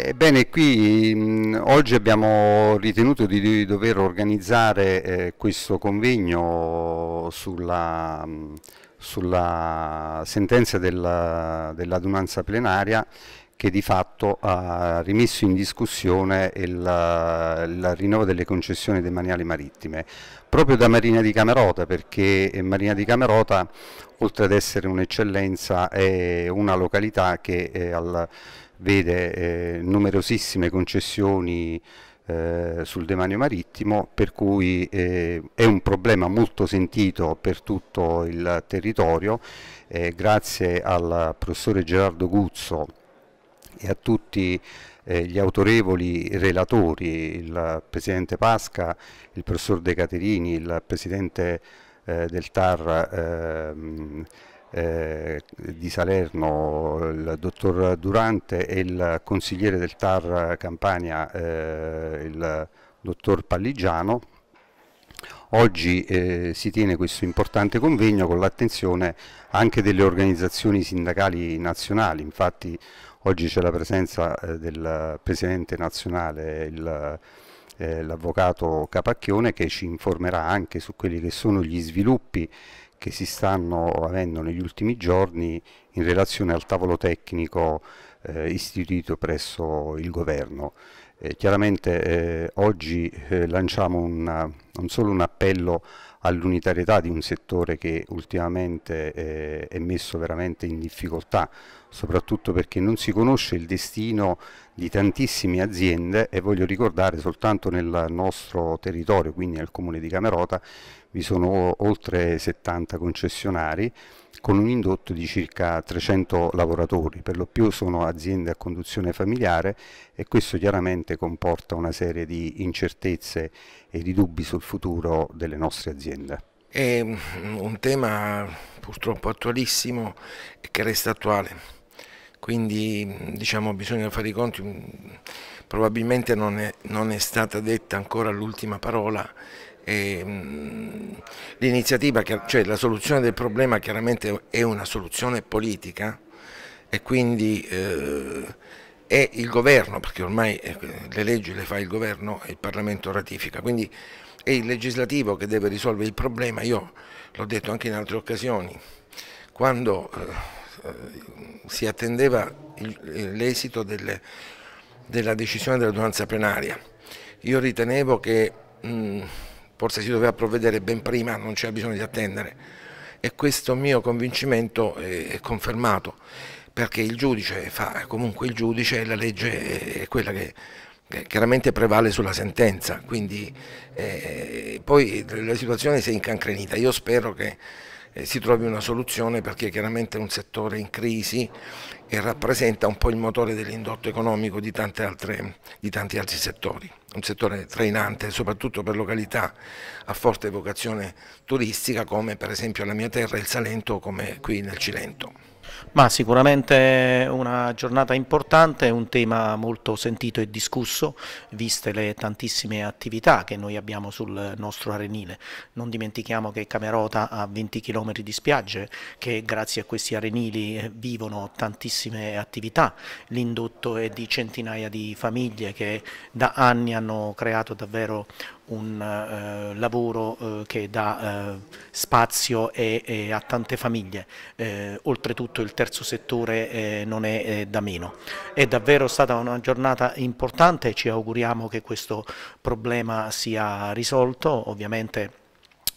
Ebbene, qui mh, oggi abbiamo ritenuto di, dover organizzare eh, questo convegno sulla, mh, sulla sentenza dell'adunanza plenaria che di fatto ha rimesso in discussione il, il rinnovo delle concessioni demaniali marittime, proprio da Marina di Camerota, perché Marina di Camerota, oltre ad essere un'eccellenza, è una località che eh, al, vede eh, numerosissime concessioni eh, sul demanio marittimo per cui eh, è un problema molto sentito per tutto il territorio eh, grazie al professore Gerardo Guzzo e a tutti eh, gli autorevoli relatori, il Presidente Pasca, il Professor De Caterini, il Presidente eh, del TAR ehm, eh, di Salerno, il Dottor Durante e il Consigliere del TAR Campania, il Dottor Palligiano. Oggi eh, si tiene questo importante convegno con l'attenzione anche delle organizzazioni sindacali nazionali, infatti Oggi c'è la presenza eh, del presidente nazionale, eh, l'avvocato Capacchione, che ci informerà anche su quelli che sono gli sviluppi che si stanno avendo negli ultimi giorni in relazione al tavolo tecnico eh, istituito presso il governo. Eh, chiaramente eh, oggi eh, lanciamo un, non solo un appello all'unitarietà di un settore che ultimamente eh, è messo veramente in difficoltà, soprattutto perché non si conosce il destino di tantissime aziende e voglio ricordare soltanto nel nostro territorio, quindi nel comune di Camerota, vi sono oltre 70 concessionari con un indotto di circa 300 lavoratori, per lo più sono aziende a conduzione familiare e questo chiaramente comporta una serie di incertezze e di dubbi sul futuro delle nostre aziende vicenda? È un tema purtroppo attualissimo e che resta attuale, quindi diciamo, bisogna fare i conti, probabilmente non è, non è stata detta ancora l'ultima parola mm, l'iniziativa, cioè la soluzione del problema chiaramente è una soluzione politica e quindi eh, è il governo, perché ormai eh, le leggi le fa il governo e il Parlamento ratifica, quindi è il legislativo che deve risolvere il problema, io l'ho detto anche in altre occasioni, quando eh, si attendeva eh, l'esito della decisione dell'adunanza plenaria, io ritenevo che mh, forse si doveva provvedere ben prima, non c'era bisogno di attendere e questo mio convincimento è confermato perché il giudice fa comunque il giudice e la legge è quella che chiaramente prevale sulla sentenza, quindi eh, poi la situazione si è incancrenita. Io spero che eh, si trovi una soluzione perché chiaramente è un settore in crisi e rappresenta un po' il motore dell'indotto economico di, altre, di tanti altri settori. Un settore trainante soprattutto per località a forte vocazione turistica come per esempio la mia terra, il Salento, come qui nel Cilento. Ma sicuramente una giornata importante, un tema molto sentito e discusso, viste le tantissime attività che noi abbiamo sul nostro arenile. Non dimentichiamo che Camerota ha 20 km di spiagge, che grazie a questi arenili eh, vivono tantissime attività. L'indotto è di centinaia di famiglie che da anni hanno creato davvero un eh, lavoro eh, che dà eh, spazio e, e a tante famiglie, oltretutto il terzo settore non è da meno. È davvero stata una giornata importante, ci auguriamo che questo problema sia risolto, ovviamente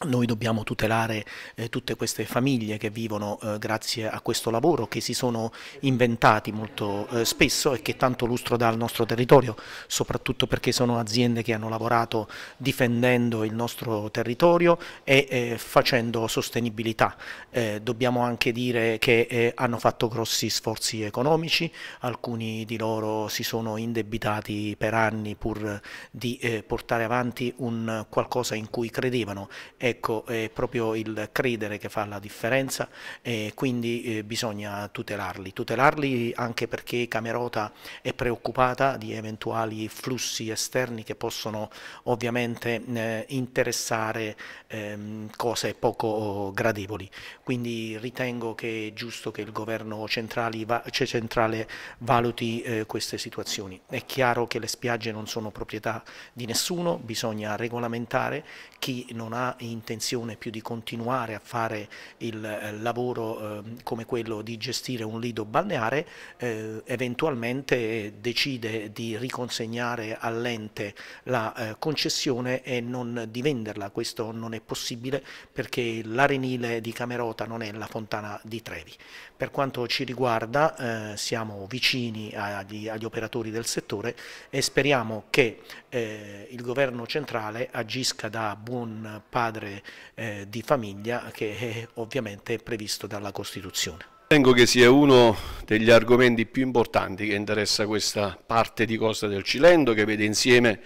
noi dobbiamo tutelare eh, tutte queste famiglie che vivono eh, grazie a questo lavoro, che si sono inventati molto eh, spesso e che tanto lustro dà al nostro territorio, soprattutto perché sono aziende che hanno lavorato difendendo il nostro territorio e eh, facendo sostenibilità. Eh, dobbiamo anche dire che eh, hanno fatto grossi sforzi economici, alcuni di loro si sono indebitati per anni pur di portare avanti un qualcosa in cui credevano e Ecco, è proprio il credere che fa la differenza e quindi eh, bisogna tutelarli, tutelarli anche perché Camerota è preoccupata di eventuali flussi esterni che possono ovviamente eh, interessare ehm, cose poco gradevoli. Quindi ritengo che è giusto che il governo centrale valuti eh, queste situazioni. È chiaro che le spiagge non sono proprietà di nessuno, bisogna regolamentare chi non ha in intenzione più di continuare a fare il eh, lavoro ehm, come quello di gestire un lido balneare, eh, eventualmente decide di riconsegnare all'ente la eh, concessione e non di venderla. Questo non è possibile perché l'arenile di Camerota non è la fontana di Trevi. Per quanto ci riguarda eh, siamo vicini agli, agli, operatori del settore e speriamo che eh, il governo centrale agisca da buon padre familiare eh, di famiglia che è ovviamente previsto dalla Costituzione. Ritengo che sia uno degli argomenti più importanti che interessa questa parte di Costa del Cilento che vede insieme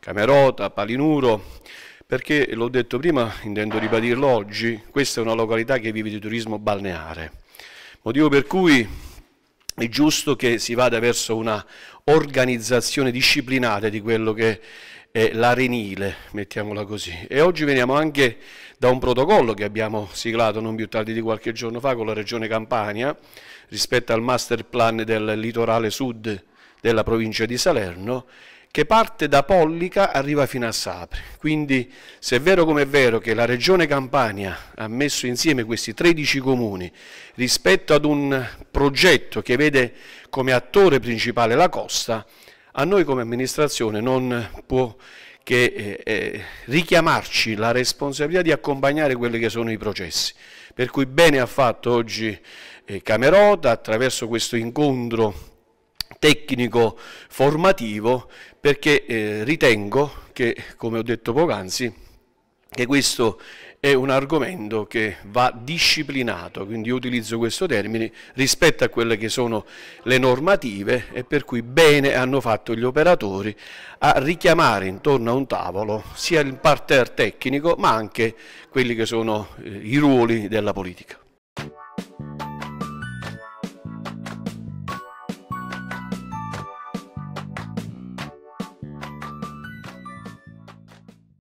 Camerota, Palinuro, perché l'ho detto prima, intendo ribadirlo oggi, questa è una località che vive di turismo balneare, motivo per cui è giusto che si vada verso una organizzazione disciplinata di quello che è l'arenile, mettiamola così. E oggi veniamo anche da un protocollo che abbiamo siglato non più tardi di qualche giorno fa con la Regione Campania rispetto al master plan del litorale sud della provincia di Salerno che parte da Pollica arriva fino a Sapri. Quindi se è vero come è vero che la Regione Campania ha messo insieme questi 13 comuni rispetto ad un progetto che vede come attore principale la costa, a noi come amministrazione non può che eh, eh, richiamarci la responsabilità di accompagnare quelli che sono i processi. Per cui bene ha fatto oggi eh, Camerota attraverso questo incontro tecnico formativo perché eh, ritengo che, come ho detto poc'anzi, che questo è un argomento che va disciplinato, quindi io utilizzo questo termine, rispetto a quelle che sono le normative e per cui bene hanno fatto gli operatori a richiamare intorno a un tavolo sia il parterre tecnico ma anche quelli che sono eh, i ruoli della politica.